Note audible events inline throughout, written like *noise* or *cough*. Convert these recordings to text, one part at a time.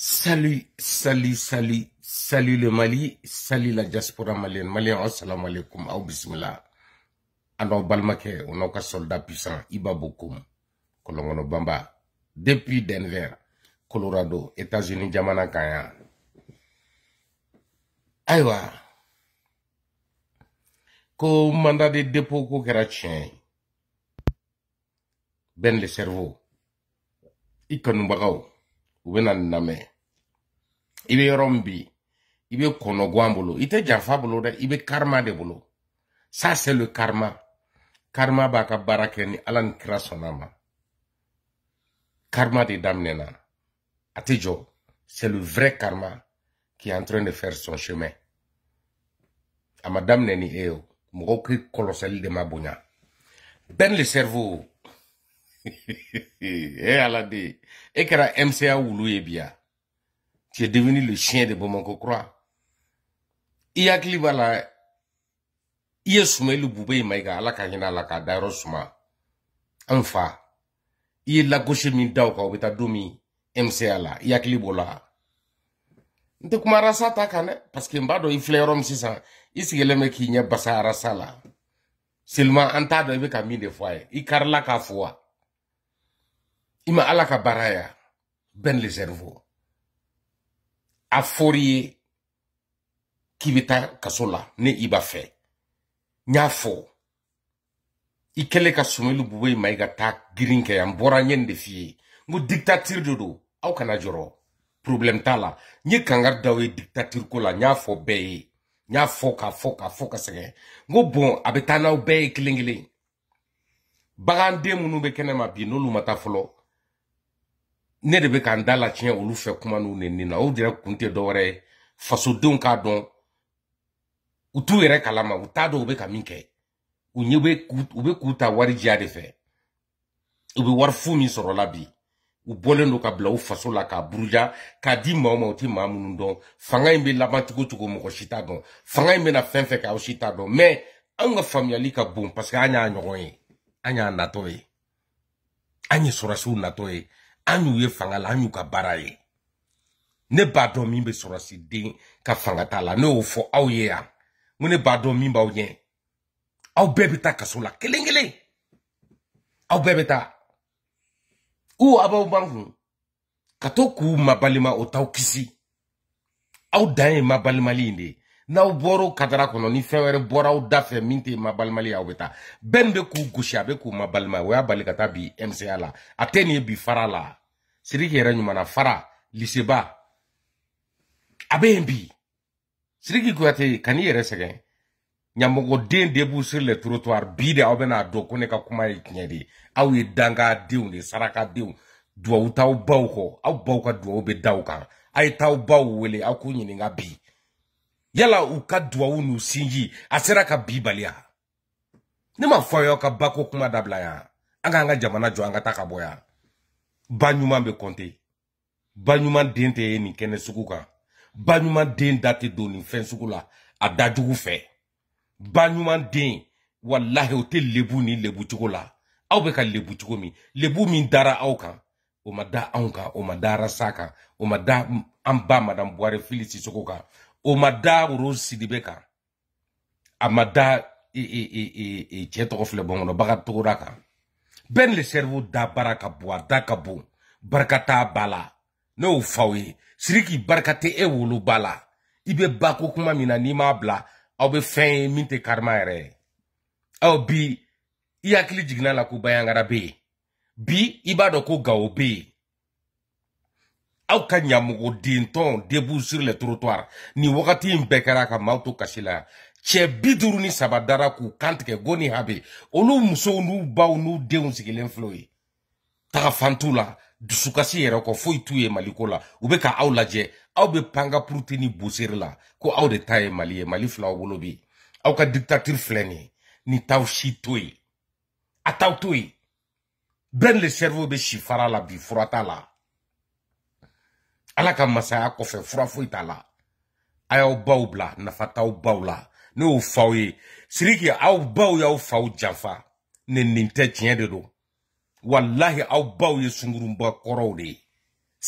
Salut, salut, salut, salut le Mali, salut la diaspora malienne. Malien, assalamu alaikum, au bismillah. Alors, Balmaké, on a un soldat puissant, Iba Bokoum, Kolongono Bamba, depuis Denver, Colorado, États-Unis, Jamana Kaya. Aïwa, ko mandat de dépôt ko kɛra tiɲɛ ye ben le cerveau i kanubagaw wena bɛ ibe rombi ibe kono bɛ ite min bi ibe karma kɔnɔguwan de ça c'est le karma karma b'a ka baara ni ala ni kira karma de daminɛna a c'est le vrai karma qui est en train de faire son chemin a madame daminɛ il e ye mɔgɔw de mabunya ben le cerveau e et et e la mca ou loué bien tu es devenu le chien de bamako croix i hakili b'a la i ye sumayɛli bube ala ka a la k'a la i min daw ka o bɛ mca la y a la kuma rasa ta kan parce que n b'a dɔn i filɛ yɔrɔ i mec k'i a basa rassala la seulement an tas de ka mi de fois. Hein. ima ala ka baraya ben le cerveau a fɔr'i ye k'i bɛ taa kaso la ne i b'a fɛ n y'a fɔ i kɛlen ka sumali bube ma i ka taa girin kɛ yan bɔra n ye nin de f'i ye n ko dictature de don aw kana jɔrɔ problème t'a la n ye kankari da aw ye dictature ko la n y'a fɔ bɛɛ ye n y'a fɔ k'a fɔ k'a fɔ ka sɛgɛn n ko bɔn a bɛ taa n'aw bɛɛ ye kelen kelen baganden minnu bɛ kɛnɛma bi n'olu ma taa fɔlɔ ne de bɛ ka n da latiɲɛ olu fɛ kuma n'u neni na o yɛrɛ kun tɛ dɔwɛrɛ ye fasodenw k'a dɔn u t'u yɛrɛ kalama u t'a dɔn u bɛ ka min kɛ u ɲɛ bɛ u bɛ k'u ta wari diya de fɛ u bɛ wari fu min sɔrɔ la bi u bɔlen don ka bila u faso la k'a buruja k'a di maaw ma u tɛ maa minnu dɔn fanga in bɛ laban cogo cogo mɔgɔ si t'a dɔn fanga in bɛna fɛn fɛn kɛ aw si t'a dɔn mɛ anw ka faamuyali ka bon paseke an y'a ɲɔgɔn ye an y'a natɔ ye an ye sɔrɔsiw natɔ ye Anouye fangala, anou ka baraye. Ne badon mimbe sorasi den, ka fangatala, ne oufo aouye an. Mwene badon mimba ouyen. Aou bebe ta, ka sorak. Kelengele! Aou bebe ta. Ou abou manvou. Katouk ou mabalima o tau kisi. Aou daye mabalima li inè. n'aw bɔr'o kadara kɔnɔ ni fɛn wɛrɛ bɔra aw da fɛ min tɛ ma balimali aw bɛ taa bɛɛ min k'u gosi a bɛ k'u ma balima o y'a bali ka taa bi mca la a tɛ nin ye bi fara la siriki yɛrɛ ɲumanna fara liseba a bɛ yen bi siriki kuyate kan'i yɛrɛ sɛgɛn ɲamɔgɔden de b'u sur le trottoir bi de aw bɛna dɔn ko ne ka kuma e ye tiɲɛ e de ye aw ye dangadenw de sarakadenw duwawu t'aw baw kɔ aw baw ka duwawu be da aw kan a ye t'aw baw wele aw k'u ɲininka bi yala u ka usinji n'u sinji a sera ka bi baliya ne ma ka bako kuma dabla ya an anga ka jamana jɔ an ka taa ka bɔ yan ba ɲuman ni kɔnte sukuka banyuma den date do nin fen sukula kan ba den da tɛ nin fɛn sugu la a da fɛ ba den walahi o tɛ lebu ni lebu cogo la aw bɛ ka lebu cogo min lebu min dara aw kan o ma da anw o madara saka o ma amba madam boire fili sukuka o ma e, e, e, da woro sidibe kan a ma da cɛ tɔgɔ filɛ bɔnkɔnɔ baga togoda kan bɛɛ ni le sɛrifu da baara ka bon a da ka bon barika t'a ba la ne y'o faw ye siriki barika tɛ e wolo ba la i bɛ ba ko kuma min na n'i m'a bila aw bɛ fɛn ye min tɛ karima yɛrɛ ye aw bi i hakili jiginna la ko bayangara bɛ yen bi i b'a dɔn ko gawo bɛ yen aw ka ɲamɔgɔdentɔn debu sur le trottoir ni wagati in bɛɛ kɛra ka maw to kasi la cɛ bi ni saba dara k'u kantigɛ goni habe olu musow n'u baw n'u denw sigilen filɛ ye taga fan la dusukasi yɛrɛ kɔ foyi t'u ye maliko la u be ka aw lajɛ aw be panga purute ni boseri la ko aw de ta ye mali ye mali filaw wolo be aw ka diktatiri filɛ ni t'aw si to ye a t'aw to ye bɛn le sɛrvo be sifara la bi furata la ala ka masaya kɔfɛ fura foyi t'a la a y'aw baw bila nafa t'aw baw la ne y'o faw ye siriki aw baw y'aw faw janfa ne nin tɛ tiɲɛ de do walahi aw baw ye sunkurunba kɔrɔw de ye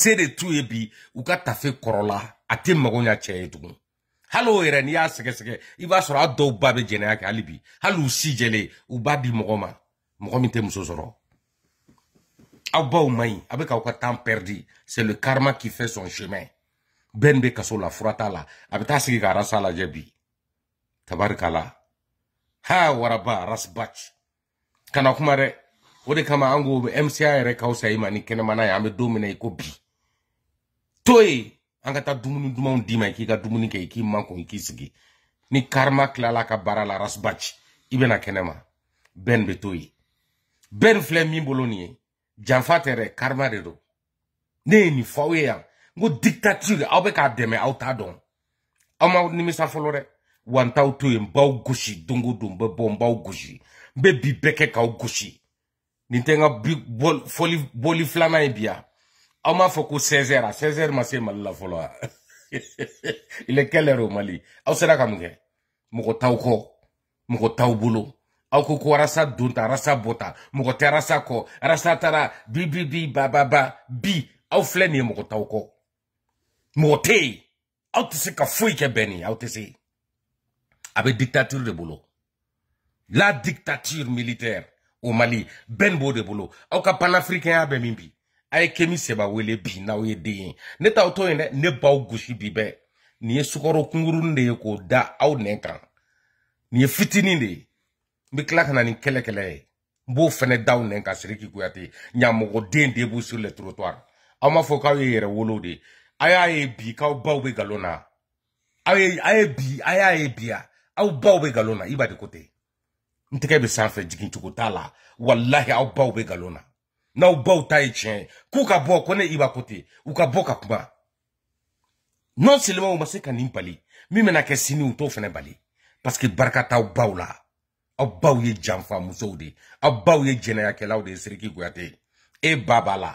se de t'u ye bi u ka tafe kɔrɔla a tɛ mago ɲa cɛ ye tugun hali o yɛrɛ n'i y'a sɛgɛsɛgɛ i b'a sɔrɔ a dɔw ba bɛ jɛnɛya kɛ hali bi hali u si jɛlen u b'a di mɔgɔ ma mɔgɔ min tɛ muso sɔrɔ Abaoumaï, avec un temps perdu, c'est le karma qui fait son chemin. Benbe kaso la frata la, abita sigi ka rasa la jebi. la. Ha waraba rasbach. Kana kuma re, de kama an mca MCI yɛrɛ n'a i ko to ka dima k'i ga dumunike, k'i k'i sigi ni karma klala ka bara la rasbach Ibena kenema. kɛnɛma Ben Ben to janfa tɛ dɛ karima de don ne ye nin fɔ aw ye yan n ko dictature aw bɛ k'a dɛmɛ aw t'a dɔn aw ma nimisa fɔlɔ dɛ wa n t'aw to yen n b'aw gosi don o don n bɛ bɔ n b'aw gosi n bɛ bi bɛɛ kɛ k'aw gosi nin tɛ n ka fɔli bɔli filanan ye bi yan aw m'a fɔ ko 16h a 16h ma se mali la fɔlɔ wa *laughs* il est quelle heure au mali aw sera ka mun kɛ mɔgɔ t'aw kɔ mɔgɔ t'aw bolo aw ko ko rasa donta rasa bɔta mɔgɔ tɛ rasa kɔ rasa taara bi bi bi bababa bi aw filɛ nin ye mɔgɔ t'aw kɔ mɔgɔ tɛ yen aw tɛ se ka foyi kɛ bɛn nin aw tɛ se a bɛ dictature de bolo la dictature militaire au mali bɛn b'o de bolo aw ka panafricain ya bɛ min bi a ye kemi seba wele bi n'aw ye den ye ne t'aw to yen dɛ ne b'aw gosi bi bɛɛ nin ye sukaro kunkurunin de ye k'o da aw nɛn kan nin ye fitinin de ye n kana ni kele kele ye n b'o fɛnɛ daw nɛn ka siriki go den de b'u sur le trottoir aw m'a fɔ k'aw ye yɛrɛ wolo de aya e bi ka baw ba galon galona aya ye bi aya e bi ya aw baw bɛ galon na i de kote ten be tɛgɛ bɛ sanfɛ jigin cogo t'a la e walahi aw baw bɛ galon na n'aw baw ta ye tiɲɛ k'u ka bɔ ko ne i b'a ka bɔ kuma non seulement u ma se ka nin bali ke sini u t'o fene bali parce que barika ba baw la aw baw ye janfa musow de aw baw ye jɛnɛyakɛlaw de ye siriki kuyate e ba b'a la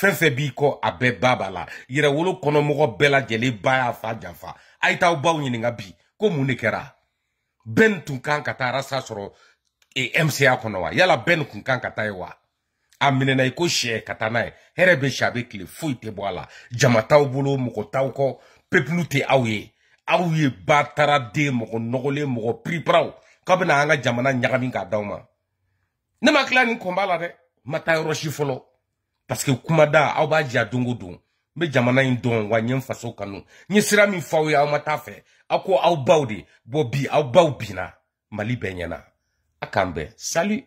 fɛn fɛn b'i kɔ a bɛɛ ba b'a la yɛrɛwolo kɔnɔmɔgɔ bɛɛ lajɛlen ba y'a fa janfa a ye t'aw baw ɲininka bi ko mun de kɛra bɛn tun kan ka taa arasa sɔrɔ e, mca kɔnɔ wa yala bɛn kun kan ka taa ye wa a minɛna i ko sɛ ka taa n'a ye hɛrɛ bɛ sɛ a bɛ tile foyi tɛ bɔ a la jama t'aw bolo mɔgɔ t'aw kɔ pepilu tɛ aw ye aw ye ba taara den mɔgɔ nɔgɔlen mɔgɔ piripiraw k'a bɛna an ka jamana ɲagami k'a d'aw ma ne ma tila nin kɔnba la dɛ n ma taa yɔrɔ si fɔlɔ paseke kumada aw b'a diya don o don n bɛ jamana in dɔn wa n ye n faso kanu n ye sira min f'aw ye aw ma taa fɛ aw ko aw baw de bɔ bi aw baw binna mali bɛɛ ɲɛna a k'an bɛn salut